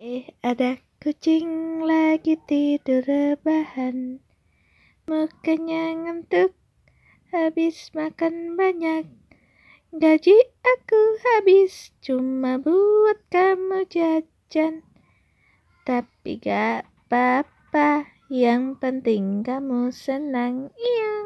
Eh, ada kucing lagi tidur rebahan. Mukanya ngantuk, habis makan banyak. Gaji aku habis cuma buat kamu jajan. Tapi gak apa-apa, yang penting kamu senang. Iya.